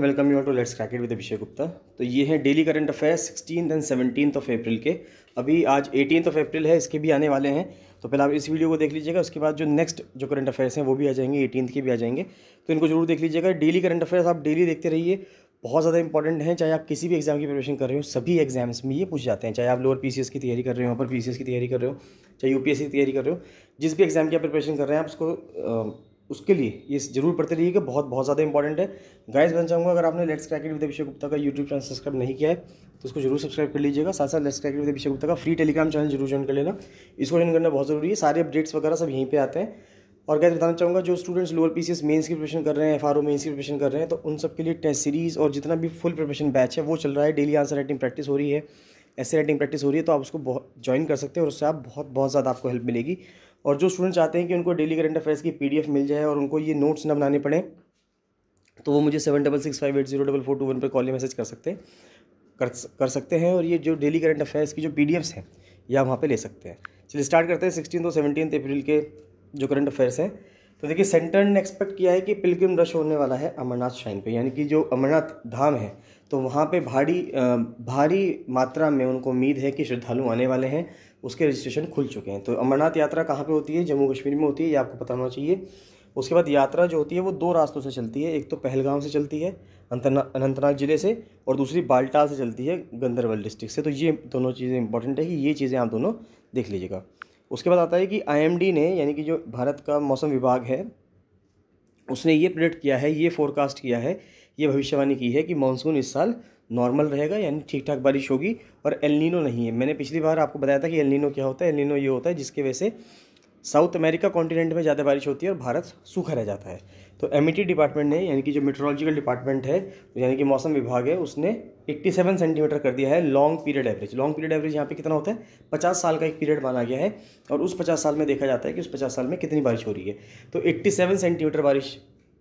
welcome you all to let's crack it with Abhishek Gupta तो ये है daily current affair sixteen and seventeen of April के अभी आज एटीन ऑफ अप्रैल है इसके भी आने वाले हैं तो पहले आप इस वीडियो को देख लीजिएगा उसके बाद जो नेक्स्ट जो करंट अफेयर्स हैं वो भी आ जाएंगे एटीन के भी आ जाएंगे तो इनको जरूर देख लीजिएगा डेली करंट अफेयर्स आप डेली देखते रहिए बहुत ज़्यादा इंपॉर्टेंट हैं चाहे आप किसी भी एग्जाम की प्रिपरेशन कर रहे हो सभी एग्जाम्स में ये पूछ जाते हैं चाहे आप लोअर पी की तैयारी कर रहे हो अपर पी की तैयारी कर रहे हो चाहे यू की तैयारी कर रहे हो जिस भी एग्जाम की आप प्रिपरेशन कर रहे हैं आप उसको उसके लिए ये जरूर पढ़ते रहिएगा बहुत बहुत ज़्यादा इंपॉर्टेंट है गाइस मैं चाहूँगा अगर आपने let's crack it with Abhishek Gupta का यूट्यूब चैनल सब्सक्राइब नहीं किया है तो उसको जरूर सब्सक्राइब कर लीजिएगा साथ साथ let's crack it with Abhishek Gupta का फ्री टेलीग्राम चैनल जरूर ज्वाइन कर लेना इसको ज्वाइन करना बहुत जरूरी है सारे अपडेट्स वगैरह सब यहीं पर आते हैं और गैस बताना चाहूँगा जो students lower P C mains की प्रिपरेशन कर रहे हैं एफ आर ओ मेन्स की प्रिपरेशन कर रहे हैं तो उन सब के लिए टेस्ट सीरीज़ और जितना भी फुल प्रिपरेशन बैच है वो चल रहा है डेली आंसर राइटिंग प्रैक्टिस हो रही है ऐसे राइटिंग प्रैक्टिस हो रही है तो आप उसको बहुत ज्वाइन कर सकते हैं और उससे आप बहुत बहुत ज़्यादा आपको हेल्प मिलेगी और जो स्टूडेंट चाहते हैं कि उनको डेली करंट अफेयर्स की पी मिल जाए और उनको ये नोट्स न बनाने पड़े तो वो मुझे seven double six five eight zero double four two one पर कॉल मैसेज कर सकते कर कर सकते हैं और ये जो डेली करंट अफेयर्स की जो पी हैं ये आप वहाँ पर ले सकते हैं चलिए स्टार्ट करते हैं सिक्सटीन और सेवनटीन अप्रैल के जो करंट अफेयर्स हैं तो देखिए सेंटर ने एक्सपेक्ट किया है कि पिलग्रिम रश होने वाला है अमरनाथ श्राइन पे यानी कि जो अमरनाथ धाम है तो वहाँ पे भारी भारी मात्रा में उनको उम्मीद है कि श्रद्धालु आने वाले हैं उसके रजिस्ट्रेशन खुल चुके हैं तो अमरनाथ यात्रा कहाँ पे होती है जम्मू कश्मीर में होती है ये आपको पता होना चाहिए उसके बाद यात्रा जो होती है वो दो रास्तों से चलती है एक तो पहलगाम से चलती है अनंतनाग ज़िले से और दूसरी बाल्टाल से चलती है गंदरबल डिस्ट्रिक्ट से तो ये दोनों चीज़ें इंपॉर्टेंट है कि ये चीज़ें आप दोनों देख लीजिएगा उसके बाद आता है कि आई ने यानी कि जो भारत का मौसम विभाग है उसने ये प्रेडिक्ट किया है ये फोरकास्ट किया है ये भविष्यवाणी की है कि मानसून इस साल नॉर्मल रहेगा यानी ठीक ठाक बारिश होगी और एलिनो नहीं है मैंने पिछली बार आपको बताया था कि एलनिनो क्या होता है एलिनो ये होता है जिसकी वजह से साउथ अमेरिका कॉन्टिनेंट में ज़्यादा बारिश होती है और भारत सूखा रह जाता है तो एम e डिपार्टमेंट ने यानी कि जो मेट्रोलॉजिकल डिपार्टमेंट है यानी कि मौसम विभाग है उसने 87 सेंटीमीटर कर दिया है long period average long period average यहाँ पे कितना होता है 50 साल का एक पीरियड माना गया है और उस 50 साल में देखा जाता है कि उस 50 साल में कितनी बारिश हो रही है तो 87 सेंटीमीटर बारिश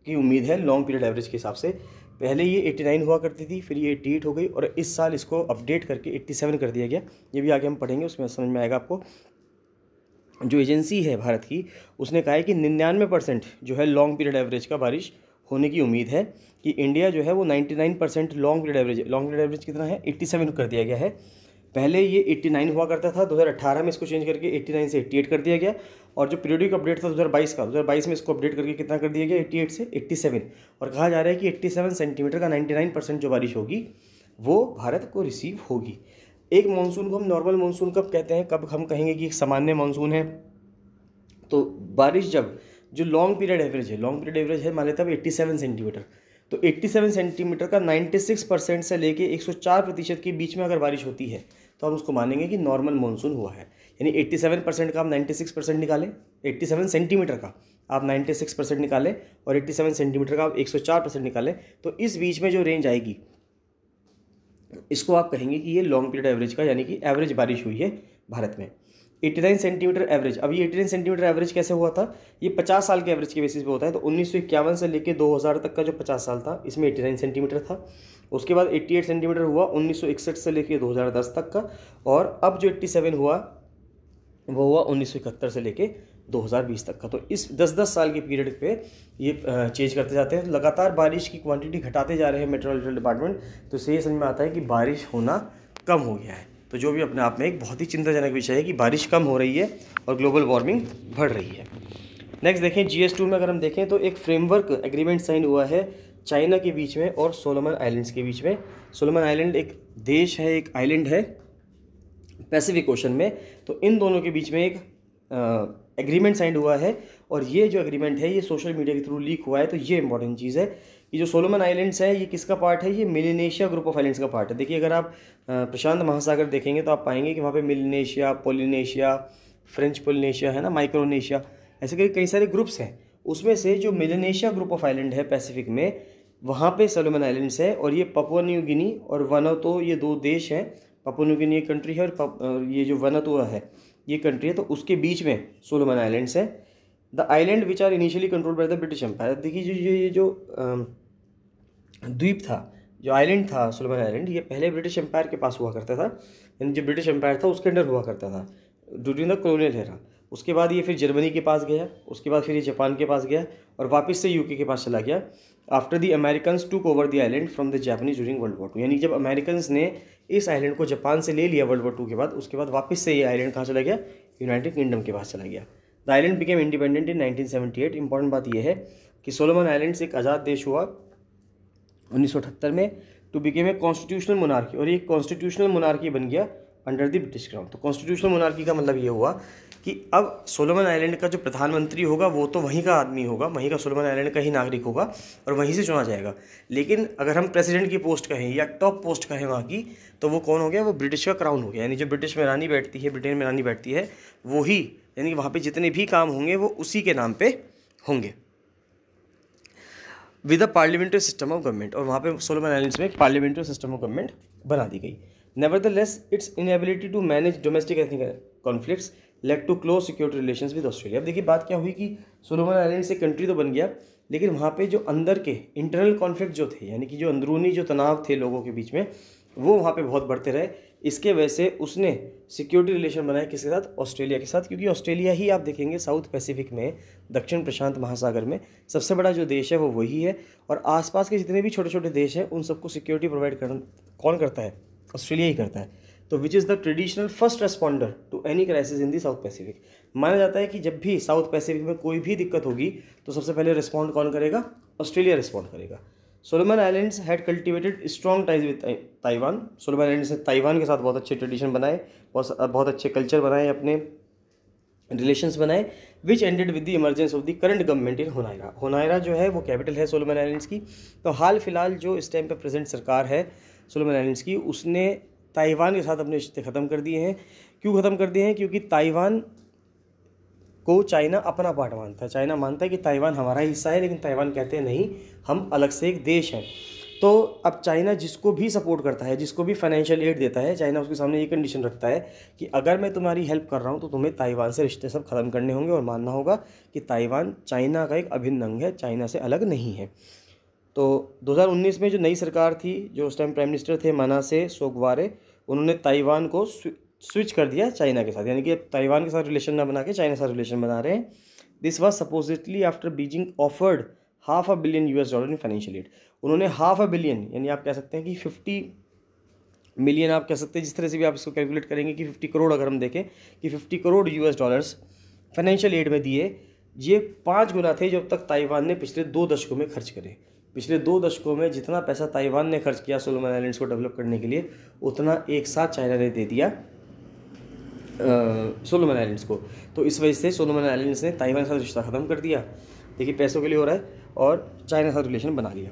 की उम्मीद है लॉन्ग पीरियड एवरेज के हिसाब से पहले ये 89 हुआ करती थी फिर ये 88 हो गई और इस साल इसको अपडेट करके 87 कर दिया गया ये भी आगे हम पढ़ेंगे उसमें समझ में आएगा आपको जो एजेंसी है भारत की उसने कहा है कि निन्यानवे परसेंट जो है लॉन्ग पीरियड एवरेज का बारिश होने की उम्मीद है कि इंडिया जो है वो 99 percent long period average long period average कितना है 87 कर दिया गया है पहले ये 89 हुआ करता था 2018 में इसको चेंज करके 89 से 88 कर दिया गया और जो पीरियडिक अपडेट था 2022 का 2022 में इसको अपडेट करके कितना कर दिया गया 88 से 87 और कहा जा रहा है कि 87 सेंटीमीटर का 99 परसेंट जो बारिश होगी वो भारत को रिसीव होगी एक मानसून को हम नॉर्मल मानसून कब कहते हैं कब हम कहेंगे कि एक सामान्य मानसून है तो बारिश जब जो लॉन्ग पीरियड एवरेज है लॉन्ग पीरियड एवरेज है मान लेते हैं एट्टी सेवन सेंटीमीटर तो 87 सेंटीमीटर का 96 परसेंट से लेके 104 प्रतिशत के बीच में अगर बारिश होती है तो हम उसको मानेंगे कि नॉर्मल मानसून हुआ है यानी 87 परसेंट का आप 96 परसेंट निकालें 87 सेंटीमीटर का आप 96 परसेंट निकालें और 87 सेंटीमीटर का आप 104 परसेंट निकालें तो इस बीच में जो रेंज आएगी इसको आप कहेंगे कि ये लॉन्ग पीरियड एवरेज का यानी कि एवरेज बारिश हुई है भारत में 89 सेंटीमीटर एवरेज अब ये 89 सेंटीमीटर एवरेज कैसे हुआ था ये 50 साल के एवरेज के बेसिस पे होता है तो उन्नीस से लेकर 2000 तक का जो 50 साल था इसमें 89 सेंटीमीटर था उसके बाद 88 सेंटीमीटर हुआ 1961 से लेके 2010 तक का और अब जो 87 हुआ वो हुआ 1971 से लेके 2020 तक का तो इस 10-10 साल के पीरियड पे ये चेंज करते जाते हैं तो लगातार बारिश की क्वांटिटी घटाते जा रहे हैं मेट्रोलॉजिकल डिपार्टमेंट तो इससे ये समझ में आता है कि बारिश होना कम हो गया है तो जो भी अपने आप में एक बहुत ही चिंताजनक विषय है कि बारिश कम हो रही है और ग्लोबल वार्मिंग बढ़ रही है नेक्स्ट देखें जी में अगर हम देखें तो एक फ्रेमवर्क एग्रीमेंट साइन हुआ है चाइना के बीच में और सोलोमन आइलैंड्स के बीच में सोलोमन आइलैंड एक देश है एक आइलैंड है पैसिफिक ओशन में तो इन दोनों के बीच में एक एग्रीमेंट साइन हुआ है और ये जो एग्रीमेंट है ये सोशल मीडिया के थ्रू लीक हुआ है तो ये इंपॉर्टेंट चीज़ है ये जो सोलोमन आइलैंड्स है ये किसका पार्ट है ये मिलेनेशिया ग्रुप ऑफ आइलैंड्स का पार्ट है देखिए अगर आप प्रशांत महासागर देखेंगे तो आप पाएंगे कि वहाँ पे मिलीनेशिया पोलिनेशिया फ्रेंच पोलिनेशिया है ना माइक्रोनेशिया ऐसे करके कई सारे ग्रुप्स हैं उसमें से जो मिलिनेशिया ग्रुप ऑफ आइलैंड है पैसिफिक में वहाँ पे सलोमन आइलैंड्स है और ये पपुआ न्यू गिनी और वनातो ये दो देश हैं पपुआ न्यू गिनी एक कंट्री है और ये जो वनातोआ है ये कंट्री है तो उसके बीच में सोलोमन आइलैंड्स है the island which are initially control by the British empire देखिए जो ये जो द्वीप था जो आइलैंड था सोलोमन आइलैंड ये पहले ब्रिटिश एम्पायर के पास हुआ करता था यानी जो ब्रिटिश एम्पायर था उसके अंडर हुआ करता था ड्यूरिंग द कॉलोनियल एरा उसके बाद ये फिर जर्मनी के पास गया उसके बाद फिर ये जापान के पास गया और वापस से यूके के पास चला गया after the American took over the island from the Japanese during World War two यानी जब अमेरिकन ने इस आइलैंड को जापान से ले लिया वर्ल्ड वॉर टू के बाद उसके बाद वापस से ये आइलैंड कहाँ चला गया यूनाइटेड किंगडम के पास चला गया the island became independent in nineteen seventy eight important बात यह है कि सोलोमन से एक आज़ाद देश हुआ उन्नीस सौ अठहत्तर में to became a constitutional monarchy और ये कॉन्स्टिट्यूशनल मुनारकी बन गया अंडर द ब्रिटिश क्राउन तो कॉन्स्टिट्यूशनल मुनारकी का मतलब ये हुआ कि अब सोलोमन आइलैंड का जो प्रधानमंत्री होगा वो तो वहीं का आदमी होगा वहीं का सोलोमन आइलैंड का ही नागरिक होगा और वहीं से चुना जाएगा लेकिन अगर हम प्रेसिडेंट की पोस्ट कहें या टॉप पोस्ट कहें वहाँ की तो वो कौन हो गया वो ब्रिटिश का क्राउन हो गया यानी जो ब्रिटिश में रानी बैठती है ब्रिटेन में रानी बैठती है वही यानी कि वहाँ पर जितने भी काम होंगे वो उसी के नाम पर होंगे with a parliamentary system of government और वहाँ पे सोलोमन आइलैंड्स में एक पार्लियामेंट्री सिस्टम ऑफ गवर्नमेंट बना दी गई nevertheless its inability to manage domestic ethnic conflicts led to close security relation with Australia अब देखिए बात क्या हुई कि सोलोमन आइलैंड से कंट्री तो बन गया लेकिन वहाँ पे जो अंदर के इंटरनल कॉन्फ्लिक्ट जो थे यानी कि जो अंदरूनी जो तनाव थे लोगों के बीच में वो वहाँ पे बहुत बढ़ते रहे इसके वजह से उसने सिक्योरिटी रिलेशन बनाया किसके साथ ऑस्ट्रेलिया के साथ क्योंकि ऑस्ट्रेलिया ही आप देखेंगे साउथ पैसिफिक में दक्षिण प्रशांत महासागर में सबसे बड़ा जो देश है वो वही है और आसपास के जितने भी छोटे छोटे देश हैं उन सबको सिक्योरिटी प्रोवाइड कर कौन करता है ऑस्ट्रेलिया ही करता है तो which is the traditional first responder to any crisis in the South Pacific माना जाता है कि जब भी साउथ पैसिफिक में कोई भी दिक्कत होगी तो सबसे पहले रिस्पॉन्ड कौन करेगा ऑस्ट्रेलिया रिस्पॉन्ड करेगा Solomon Islands had cultivated strong ties with Taiwan Solomon Islands ने ताइवान के साथ बहुत अच्छे ट्रेडिशन बनाए बहुत बहुत अच्छे कल्चर बनाए अपने रिलेशंस बनाए which ended with the emergence of the current government in Honiara Honiara जो है वो कैपिटल है सोलोमन आइलैंड्स की तो हाल फिलहाल जो इस टाइम पर प्रेजेंट सरकार है सोलोमन आइलैंड्स की उसने ताइवान के साथ अपने रिश्ते ख़त्म कर दिए हैं क्यों ख़त्म कर दिए हैं क्योंकि ताइवान को चाइना अपना पार्ट मानता है चाइना मानता है कि ताइवान हमारा हिस्सा है लेकिन ताइवान कहते हैं नहीं हम अलग से एक देश हैं तो अब चाइना जिसको भी सपोर्ट करता है जिसको भी फाइनेंशियल एड देता है चाइना उसके सामने ये कंडीशन रखता है कि अगर मैं तुम्हारी हेल्प कर रहा हूँ तो तुम्हें ताइवान से रिश्ते सब ख़त्म करने होंगे और मानना होगा कि ताइवान चाइना का एक अभिन्न अंग है चाइना से अलग नहीं है तो 2019 में जो नई सरकार थी जो उस टाइम प्राइम मिनिस्टर थे मना से सोगवारे उन्होंने ताइवान को स्विच कर दिया चाइना के साथ यानी कि ताइवान के साथ रिलेशन ना बना के चाइना के साथ रिलेशन बना रहे हैं this was supposedly after Beijing offered half a billion US dollar in financial aid उन्होंने हाफ अ बिलियन यानी आप कह सकते हैं कि फिफ्टी मिलियन आप कह सकते हैं जिस तरह से भी आप इसको कैलकुलेट करेंगे कि फिफ्टी करोड़ अगर हम देखें कि फिफ्टी करोड़ एस डॉलर्स फाइनेंशियल एड में दिए ये पाँच गुना थे जब तक ताइवान ने पिछले दो दशकों में खर्च करे पिछले दो दशकों में जितना पैसा ताइवान ने खर्च किया सोलोमन आइलैंड्स को डेवलप करने के लिए उतना एक साथ चाइना ने दे दिया सोलोमन आइलैंड्स को तो इस वजह से सोलोमन आइलैंड्स ने ताइवान के साथ रिश्ता ख़त्म कर दिया देखिए पैसों के लिए हो रहा है और चाइना के साथ रिलेशन बना लिया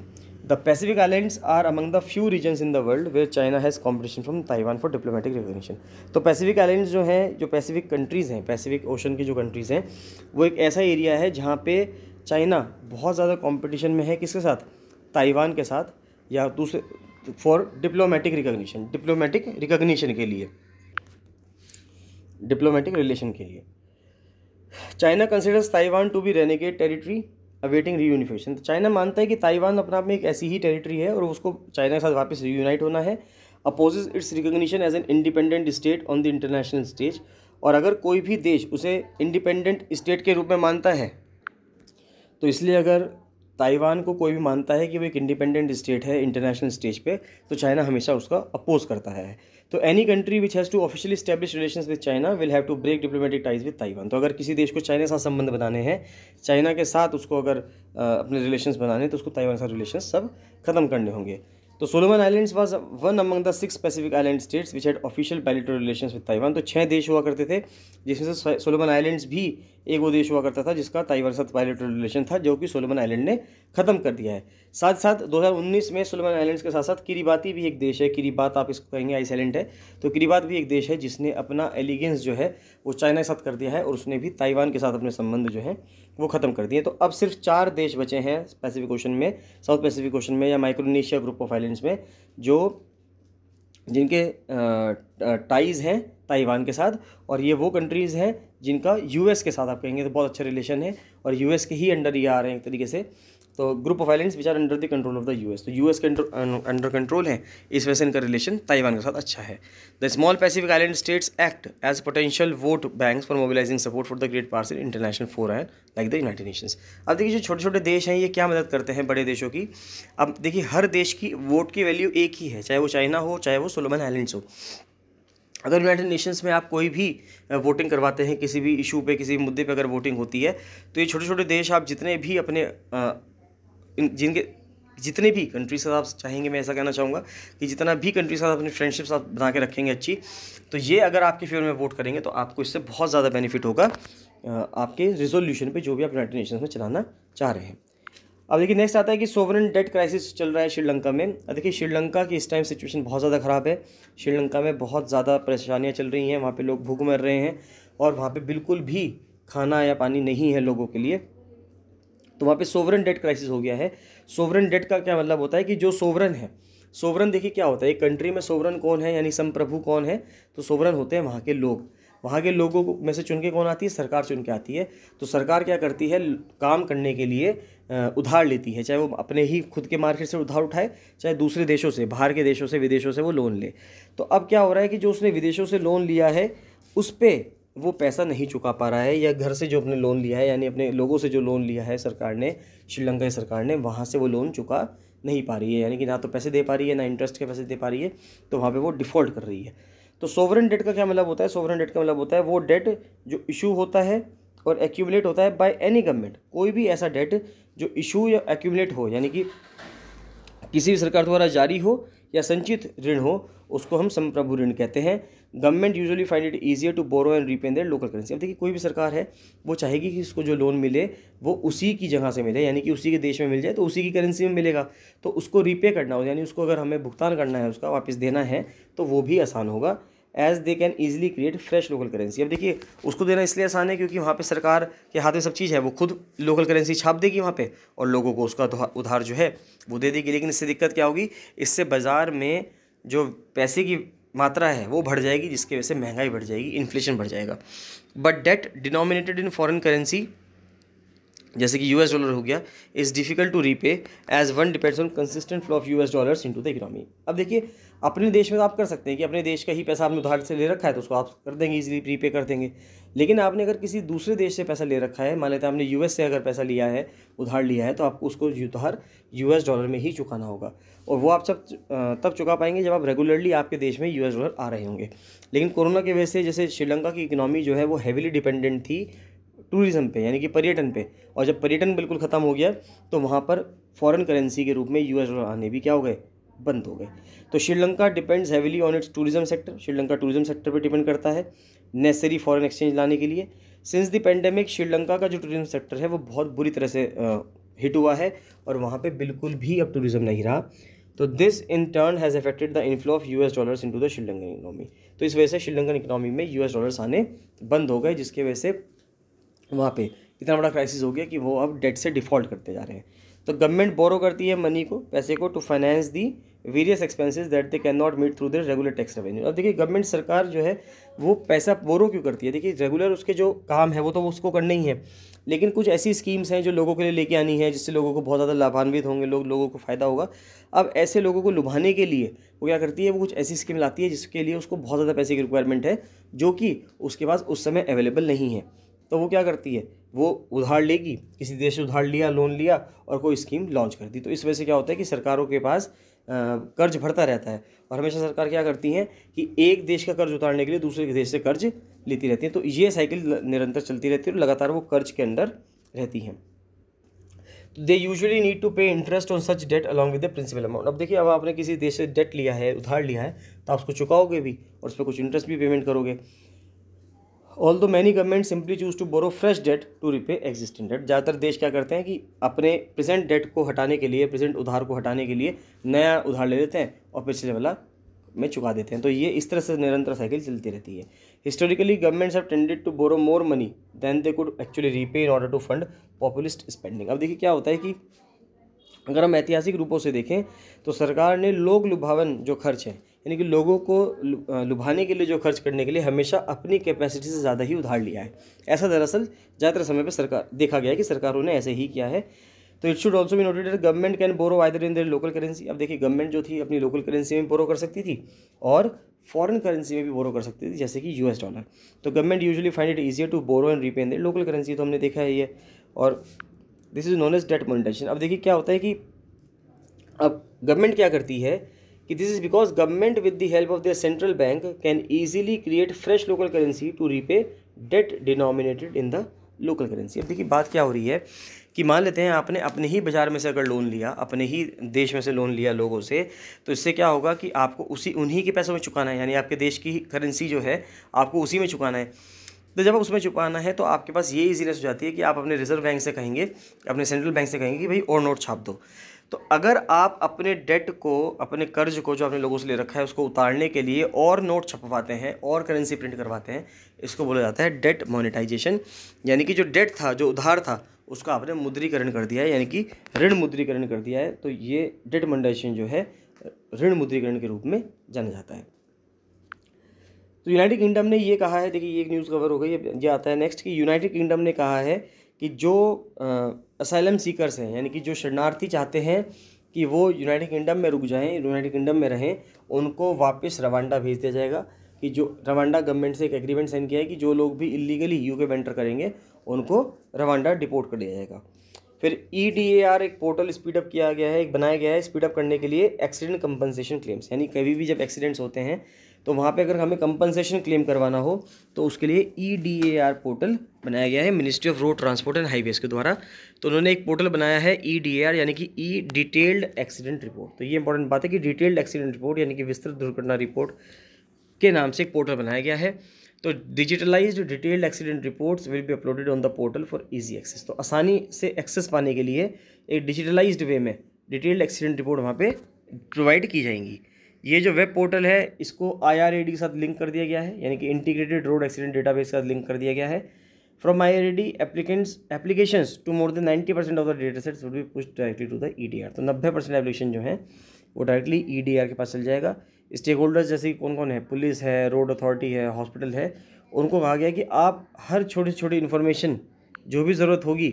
the Pacific islands are among the few region in the world where China has competition from Taiwan for diplomatic recognition तो पैसिफिक आइलैंड्स जो हैं जो पैसिफिक कंट्रीज़ हैं पैसिफिक ओशन की जो कंट्रीज़ हैं वो एक ऐसा एरिया है जहाँ पे चाइना बहुत ज़्यादा कंपटीशन में है किसके साथ ताइवान के साथ या दूसरे for diplomatic recognition diplomatic recognition के लिए डिप्लोमेटिक रिलेशन के लिए China considers Taiwan to be renegade territory awaiting reunification China मानता है कि ताइवान अपने आप में एक ऐसी ही टेरिटरी है और उसको चाइना के साथ वापस रीयूनाइट होना है opposes its recognition as an independent state on the international stage और अगर कोई भी देश उसे इंडिपेंडेंट स्टेट के रूप में मानता है तो इसलिए अगर ताइवान को कोई भी मानता है कि वो एक इंडिपेंडेंट स्टेट है इंटरनेशनल स्टेज पे तो चाइना हमेशा उसका अपोज करता है तो any country which has to officially establish relation with China will have to break diplomatic ties with Taiwan तो अगर किसी देश को चाइना के साथ संबंध बनाने हैं चाइना के साथ उसको अगर अपने रिलेशन बनाने हैं तो उसको ताइवान के साथ रिलेशन सब खत्म करने होंगे तो Solomon islands was one among the six Pacific island states which had official bilateral relation with Taiwan तो छः देश हुआ करते थे जिसमें से सोलोमन आइलैंड्स भी एक वो देश हुआ करता था जिसका ताइवान साथ बैलेटरी रिलेशन था जो कि सोलोमन आइलैंड ने खत्म कर दिया है साथ साथ 2019 में सोलोमन आइलैंड्स के साथ साथ किरीबाती भी एक देश है किरीबात आप इसको कहेंगे आइस आइलैंड है तो किरीबात भी एक देश है जिसने अपना एलिगेंस जो है वो चाइना के साथ कर दिया है और उसने भी ताइवान के साथ अपने संबंध जो हैं वो ख़त्म कर दिए तो अब सिर्फ चार देश बचे हैं पैसिफिक ओशन में साउथ पैसिफिक ओशन में या माइक्रोनेशिया ग्रुप ऑफ आइलैंड्स में जो जिनके टाइज़ हैं ताइवान के साथ और ये वो कंट्रीज़ हैं जिनका यूएस के साथ आप कहेंगे तो बहुत अच्छा रिलेशन है और यूएस के ही अंडर ये आ रहे हैं एक तरीके से तो group of islands which are under the control of the US तो यूएस के अंडर कंट्रोल uh, है इस वजह से इनका रिलेशन ताइवान के साथ अच्छा है the small Pacific island states act as potential vote bank for mobilising support for the great parcel international forum like the United Nations अब देखिए जो छोटे छोटे देश हैं ये क्या मदद करते हैं बड़े देशों की अब देखिए हर देश की वोट की वैल्यू एक ही है चाहे वो चाइना हो चाहे वो सोलोमन आइलैंड्स हो अगर यूनाइटेड नेशंस में आप कोई भी वोटिंग uh, करवाते हैं किसी भी इशू पे किसी भी मुद्दे पे अगर वोटिंग होती है तो ये छोटे छोटे देश आप जितने भी अपने uh, जिनके जितने भी कंट्री से आप चाहेंगे मैं ऐसा कहना चाहूँगा कि जितना भी कंट्री से आप अपनी फ्रेंडशिप आप बना के रखेंगे अच्छी तो ये अगर आपके फेवर में वोट करेंगे तो आपको इससे बहुत ज़्यादा बेनिफिट होगा आपके रिजोल्यूशन पे जो भी आप यूनाइटेड नेशंस में चलाना चाह रहे हैं अब देखिए नेक्स्ट आता है कि सोवरन डेट क्राइसिस चल रहा है श्रीलंका में देखिए श्रीलंका की इस टाइम सिचुएशन बहुत ज़्यादा ख़राब है श्रीलंका में बहुत ज़्यादा परेशानियाँ चल रही हैं वहाँ पर लोग भूख मर रहे हैं और वहाँ पर बिल्कुल भी खाना या पानी नहीं है लोगों के लिए तो वहाँ पे सोवरन डेट क्राइसिस हो गया है सोवरन डेट का क्या मतलब होता है कि जो सोवरन है सोवरन देखिए क्या होता है एक कंट्री में सोवरन कौन है यानी संप्रभु कौन है तो सोवरन होते हैं वहाँ के लोग वहाँ के लोगों को में से चुन के कौन आती है सरकार चुन के आती है तो सरकार क्या करती है काम करने के लिए उधार लेती है चाहे वो अपने ही खुद के मार्केट से उधार उठाए चाहे दूसरे देशों से बाहर के देशों से विदेशों से वो लोन ले तो अब क्या हो रहा है कि जो उसने विदेशों से लोन लिया है उस पर वो पैसा नहीं चुका पा रहा है या घर से जो अपने लोन लिया है यानी अपने लोगों से जो लोन लिया है सरकार ने श्रीलंका की सरकार ने वहाँ से वो लोन चुका नहीं पा रही है यानी कि ना तो पैसे दे पा रही है ना इंटरेस्ट के पैसे दे पा रही है तो वहाँ पर वो डिफ़ॉल्ट कर रही है तो सोवरन डेट का क्या मतलब होता है सोवरन डेट का मतलब होता है वो डेट जो इशू होता है और एक्यूमलेट होता है बाय एनी गवर्नमेंट कोई भी ऐसा डेट जो इशू या एक्यूमलेट हो यानी कि किसी भी सरकार द्वारा जारी हो या संचित ऋण हो उसको हम संप्रभु ऋण कहते हैं government usually find it easier to borrow and repay their local currency अब देखिए कोई भी सरकार है वो चाहेगी कि इसको जो लोन मिले वो उसी की जगह से मिले यानी कि उसी के देश में मिल जाए तो उसी की करेंसी में मिलेगा तो उसको रीपे करना हो यानी उसको अगर हमें भुगतान करना है उसका वापस देना है तो वो भी आसान होगा as they can easily create fresh local currency अब देखिए उसको देना इसलिए आसान है क्योंकि वहाँ पे सरकार के हाथ में सब चीज़ है वो खुद लोकल करेंसी छाप देगी वहाँ पे और लोगों को उसका उधार जो है वो दे देगी लेकिन इससे दिक्कत क्या होगी इससे बाज़ार में जो पैसे की मात्रा है वो बढ़ जाएगी जिसकी वजह से महंगाई बढ़ जाएगी इन्फ्लेशन बढ़ जाएगा but debt denominated in foreign currency जैसे कि यूएस डॉलर हो गया is difficult to repay as one depends on consistent flow of US dollars into the economy अब देखिए अपने देश में तो आप कर सकते हैं कि अपने देश का ही पैसा आपने उधार से ले रखा है तो उसको आप कर देंगे इजीली रीपे कर देंगे लेकिन आपने अगर किसी दूसरे देश से पैसा ले रखा है मान लेते आपने यू से अगर पैसा लिया है उधार लिया है तो आपको उसको उधार यू डॉलर में ही चुकाना होगा और वो आप सब तब चुका पाएंगे जब आप रेगुलरली आपके देश में यू डॉलर आ रहे होंगे लेकिन कोरोना की वजह से जैसे श्रीलंका की इकनॉमी जो है वो हैवीली डिपेंडेंट थी टूरिज़म पे यानी कि पर्यटन पे और जब पर्यटन बिल्कुल ख़त्म हो गया तो वहाँ पर फॉरेन करेंसी के रूप में यूएस डॉलर आने भी क्या हो गए बंद हो गए तो Sri Lanka depends heavily on its tourism sector Sri Lanka tourism sector पर डिपेंड करता है नेसेसरी फॉरेन एक्सचेंज लाने के लिए सिंस द पेंडेमिक श्रीलंका का जो टूरिज्म सेक्टर है वो बहुत बुरी तरह से हिट हुआ है और वहाँ पे बिल्कुल भी अब टूरिज्म नहीं रहा तो this in turn has affected the inflow of U S dollars to the Sri Lankan economy तो इस वजह से श्रीलंकन इकनॉमी में यू एस डॉलर्स आने बंद हो गए जिसके वजह से वहाँ पे इतना बड़ा क्राइसिस हो गया कि वो अब डेट से डिफ़ॉल्ट करते जा रहे हैं तो गवर्नमेंट बोरो करती है मनी को पैसे को to finance the various expenses that they can not meet through their regular tax revenue अब देखिए गवर्नमेंट सरकार जो है वो पैसा बोरो क्यों करती है देखिए रेगुलर उसके जो काम है वो तो उसको करना ही है लेकिन कुछ ऐसी स्कीम्स हैं जो लोगों के लिए लेके आनी है जिससे लोगों को बहुत ज़्यादा लाभान्वित होंगे लोग लोगों को फ़ायदा होगा अब ऐसे लोगों को लुभाने के लिए वो क्या करती है वो कुछ ऐसी स्कीम लाती है जिसके लिए उसको बहुत ज़्यादा पैसे की रिक्वायरमेंट है जो कि उसके पास उस समय अवेलेबल नहीं है तो वो क्या करती है वो उधार लेगी किसी देश से उधार लिया लोन लिया और कोई स्कीम लॉन्च कर दी तो इस वजह से क्या होता है कि सरकारों के पास कर्ज भरता रहता है और हमेशा सरकार क्या करती है कि एक देश का कर्ज उतारने के लिए दूसरे देश से कर्ज लेती रहती है तो ये साइकिल निरंतर चलती रहती है और लगातार वो कर्ज के अंडर रहती हैं they usually need to pay interest on such debt along with the principal amount अब देखिए अब आपने किसी देश से डेट लिया है उधार लिया है तो आप उसको चुकाओगे भी और उस पर कुछ इंटरेस्ट भी पेमेंट करोगे although many government simply choose to borrow fresh debt to repay existing debt ज़्यादातर देश क्या करते हैं कि अपने प्रेजेंट डेट को हटाने के लिए प्रेजेंट उधार को हटाने के लिए नया उधार ले लेते हैं और पिछले वाला में चुका देते हैं तो ये इस तरह से निरंतर साइकिल चलती रहती है historically governments have tended to borrow more money than they could actually repay in order to fund populist spending अब देखिए क्या होता है कि अगर हम ऐतिहासिक रूपों से देखें तो सरकार ने लोक लुभावन जो खर्च हैं यानी कि लोगों को लुभाने के लिए जो खर्च करने के लिए हमेशा अपनी कैपेसिटी से ज़्यादा ही उधार लिया है ऐसा दरअसल ज़्यादातर समय पर सरकार देखा गया है कि सरकारों ने ऐसे ही किया है तो इट शुड ऑल्सो भी noted government can borrow either in their local currency अब देखिए गवर्नमेंट जो थी अपनी लोकल करेंसी में बोरो कर सकती थी और फॉरेन करेंसी में भी बोरो कर सकती थी जैसे कि यूएस डॉलर तो government usually find it easier to borrow and repay in their local currency तो हमने देखा है ये और this is known as debt monetisation अब देखिए क्या होता है कि अब गवर्नमेंट क्या करती है कि this is because government with the help of the central bank can easily create fresh local currency to repay debt denominated in the local currency अब देखिए बात क्या हो रही है कि मान लेते हैं आपने अपने ही बाज़ार में से अगर लोन लिया अपने ही देश में से लोन लिया लोगों से तो इससे क्या होगा कि आपको उसी उन्हीं के पैसों में चुकाना है यानी आपके देश की करेंसी जो है आपको उसी में चुकाना है तो जब उसमें चुकाना है तो आपके पास ये इजीनेस हो जाती है कि आप अपने रिजर्व बैंक से कहेंगे अपने सेंट्रल बैंक से कहेंगे कि भाई और नोट छाप दो तो अगर आप अपने डेट को अपने कर्ज को जो आपने लोगों से ले रखा है उसको उतारने के लिए और नोट छपवाते हैं और करेंसी प्रिंट करवाते हैं इसको बोला जाता है डेट मोनेटाइजेशन यानी कि जो डेट था जो उधार था उसका आपने मुद्रीकरण कर दिया है यानी कि ऋण मुद्रीकरण कर दिया है तो ये डेट मोनेटाइजेशन जो है ऋण मुद्रीकरण के रूप में जाना जाता है तो यूनाइटेड किंगडम ने ये कहा है देखिए ये एक न्यूज़ कवर हो गई ये आता है नेक्स्ट कि यूनाइटेड किंगडम ने कहा है कि जो असाइलम सीकर्स हैं यानी कि जो शरणार्थी चाहते हैं कि वो यूनाइटेड किंगडम में रुक जाएं यूनाइटेड किंगडम में रहें उनको वापस रवांडा भेज दिया जाएगा कि जो रवांडा गवर्नमेंट से एक एग्रीमेंट साइन किया है कि जो लोग भी इलीगली यू के एंटर करेंगे उनको रवांडा डिपोर्ट कर दिया जाएगा फिर ई डी ए आर एक पोर्टल स्पीडअप किया गया है एक बनाया गया है स्पीडअप करने के लिए एक्सीडेंट कंपनसेशन क्लेम्स यानी कभी भी जब एक्सीडेंट्स होते हैं तो वहाँ पे अगर हमें कंपनसेशन क्लेम करवाना हो तो उसके लिए E D A R portal बनाया गया है ministry of road transport and highways के द्वारा तो उन्होंने एक पोर्टल बनाया है ई डी ए आर यानी कि ई डिटेल्ड एक्सीडेंट रिपोर्ट तो ये इंपॉर्टेंट बात है कि डिटेल्ड एक्सीडेंट रिपोर्ट यानी कि विस्तृत दुर्घटना रिपोर्ट के नाम से एक पोर्टल बनाया गया है तो digitalised detailed accident reports will be uploaded on the portal for easy access तो आसानी से एक्सेस पाने के लिए एक डिजिटलाइज्ड वे में डिटेल्ड एक्सीडेंट रिपोर्ट वहाँ पे प्रोवाइड की जाएंगी ये जो वेब पोर्टल है इसको आई के साथ लिंक कर दिया गया है यानी कि इंटीग्रेटेड रोड एक्सीडेंट डेटाबेस के साथ लिंक कर दिया गया है from I R D applicants to more than ninety percent of the data sets would be would directly to the E D R तो नब्बे परसेंट एप्लीकेशन जो है वो डायरेक्टली ई डी आर के पास चल जाएगा स्टेक होल्डर्स जैसे कौन कौन है पुलिस है रोड अथॉरिटी है हॉस्पिटल है उनको कहा गया कि आप हर छोटी छोटी इन्फॉर्मेशन जो भी ज़रूरत होगी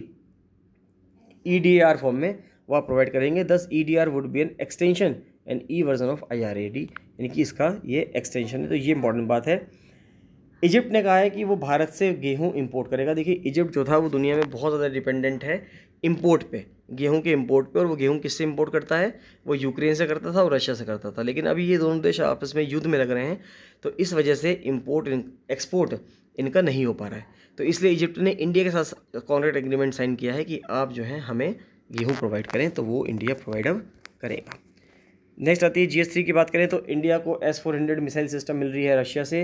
ई डी आर फॉर्म में वह प्रोवाइड करेंगे this E D R would be an extension and E version of I R A D यानी कि इसका ये एक्सटेंशन है तो ये इंपॉर्टेंट बात है इजिप्ट ने कहा है कि वो भारत से गेहूँ इम्पोर्ट करेगा देखिए इजिप्ट जो था वो दुनिया में बहुत ज़्यादा डिपेंडेंट है इम्पोर्ट पे गेहूं के इम्पोर्ट पे और वो गेहूं किससे इम्पोर्ट करता है वो यूक्रेन से करता था और रशिया से करता था लेकिन अभी ये दोनों देश आपस में युद्ध में लग रहे हैं तो इस वजह से इम्पोर्ट एक्सपोर्ट इनका नहीं हो पा रहा है तो इसलिए इजिप्ट ने इंडिया के साथ कॉन्ट्रैक्ट एग्रीमेंट साइन किया है कि आप जो है हमें गेहूँ प्रोवाइड करें तो वो इंडिया प्रोवाइड अब करेगा नेक्स्ट आती है जी की बात करें तो इंडिया को S four hundred missile system मिल रही है रशिया से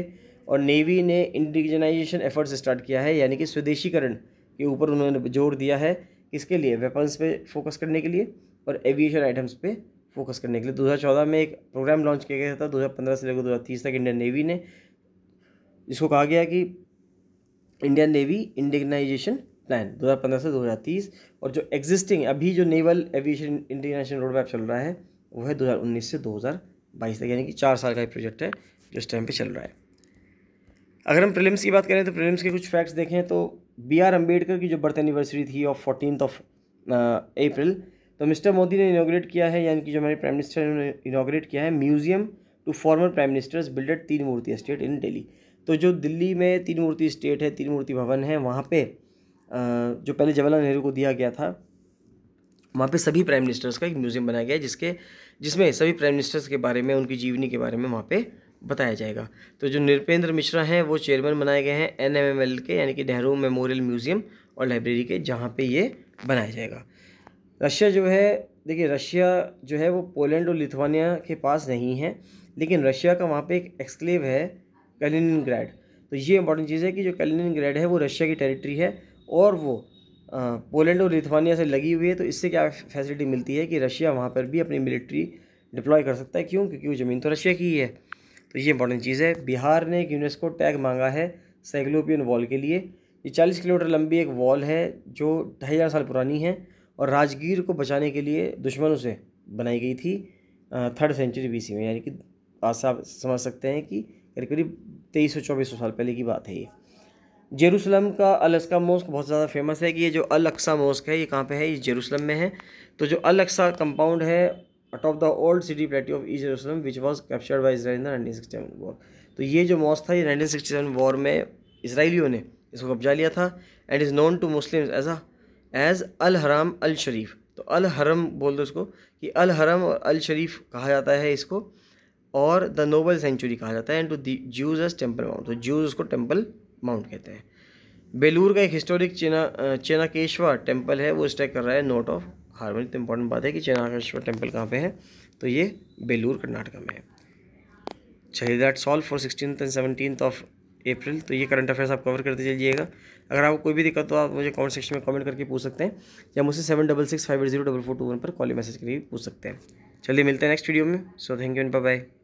और नेवी ने इंडिजनाइजेशन एफर्ट्स स्टार्ट किया है यानी कि स्वदेशीकरण के ऊपर उन्होंने जोर दिया है इसके लिए वेपन्स पे फोकस करने के लिए और एविएशन आइटम्स पे फोकस करने के लिए 2014 में एक प्रोग्राम लॉन्च किया गया था 2015 से लेकर 2030 तक इंडियन नेवी ने इसको कहा गया कि इंडियन नेवी इंडिगनाइजेशन प्लान 2015 से 2030 और जो एग्जिस्टिंग अभी जो naval aviation international road map चल रहा है वो है 2019 से 2022 तक यानी कि चार साल का ये प्रोजेक्ट है जो इस टाइम पे चल रहा है अगर हम प्रीलिम्स की बात करें तो प्रीलिम्स के कुछ फैक्ट्स देखें तो बी आर अम्बेडकर की जो बर्थ एनिवर्सरी थी ऑफ फोर्टीन ऑफ अप्रैल तो मिस्टर मोदी ने इनाग्रेट किया है यानी कि जो हमारे प्राइम मिनिस्टर ने इनाग्रेट किया है museum to former prime ministers builded Teen Murti state in Delhi तो जो दिल्ली में तीन मूर्ति स्टेट है तीन मूर्ति भवन है वहाँ पे uh, जो पहले जवाहरलाल नेहरू को दिया गया था वहाँ पे सभी प्राइम मिनिस्टर्स का एक म्यूज़ियम बनाया गया है जिसके जिसमें सभी प्राइम मिनिस्टर्स के बारे में उनकी जीवनी के बारे में वहाँ पे बताया जाएगा तो जो नृपेंद्र मिश्रा हैं वो चेयरमैन बनाए गए हैं एन के यानी कि नेहरू मेमोरियल म्यूज़ियम और लाइब्रेरी के जहाँ पर ये बनाया जाएगा रशिया जो है देखिए रशिया जो है वो पोलैंड और लिथवानिया के पास नहीं है लेकिन रशिया का वहाँ पर एक एक्सक्लेव है कैलिनिनग्रैड तो ये इंपॉर्टेंट चीज़ है कि जो कैलिनिनग्रैड है वो रशिया की टेरिटरी है और वो पोलैंड और लिथुआनिया से लगी हुई है तो इससे क्या फैसिलिटी मिलती है कि रशिया वहाँ पर भी अपनी मिलिट्री डिप्लॉय कर सकता है क्यों क्योंकि वो ज़मीन तो रशिया की ही है तो ये इंपॉर्टेंट चीज़ है बिहार ने एक यूनेस्को टैग मांगा है साइक्लोपियन वॉल के लिए ये चालीस किलोमीटर लंबी एक वॉल है जो ढाई हज़ार साल पुरानी है और राजगीर को बचाने के लिए दुश्मनों से बनाई गई थी थर्ड सेंचुरी बी में यानी कि आज आप समझ सकते हैं कि करीब करीब तेईस सौ चौबीस सौ साल पहले की बात है ये जेरूसलम का अलस्का मॉस्क बहुत ज़्यादा फेमस है कि ये जो अलक्सा मोस्क है ये कहाँ पे है ये जेरूसलम में है तो जो अलक्सा कंपाउंड है atop the old city plateau of ई Jerusalem which was captured by Israel nineteen sixty seven war तो ये जो मॉस्क था ये नाइनटीन सिक्सटी सेवन वॉर में इसराइलियों ने इसको कब्जा लिया था and is known to Muslim as a as Al Haram Al शरीफ तो अल हरम बोल दो इसको कि अल हरम और अल शरीफ कहा जाता है इसको और द नोबल सेंचुरी कहा जाता है and to the Jews as temple mount तो जूज उसको टेम्पल माउंट कहते हैं बेलूर का एक हिस्टोरिक चेना चेनाकेश्वर टेम्पल है वो स्टेक कर रहा है नोट ऑफ हारमोनी तो इंपॉर्टेंट बात है कि चेनाकेश्वर टेम्पल कहाँ पे है तो ये बेलूर कर्नाटका में है चलिए that solve for sixteen and seventeen of April तो ये करंट अफेयर्स आप कवर करते चलिएगा अगर आपको कोई भी दिक्कत हो आप मुझे कमेंट सेक्शन में कमेंट करके पूछ सकते हैं या मुझसे seven double six five eight zero double four two one पर कॉल मैसेज करके पूछ सकते हैं चलिए मिलते हैं नेक्स्ट वीडियो में so thank you and bye bye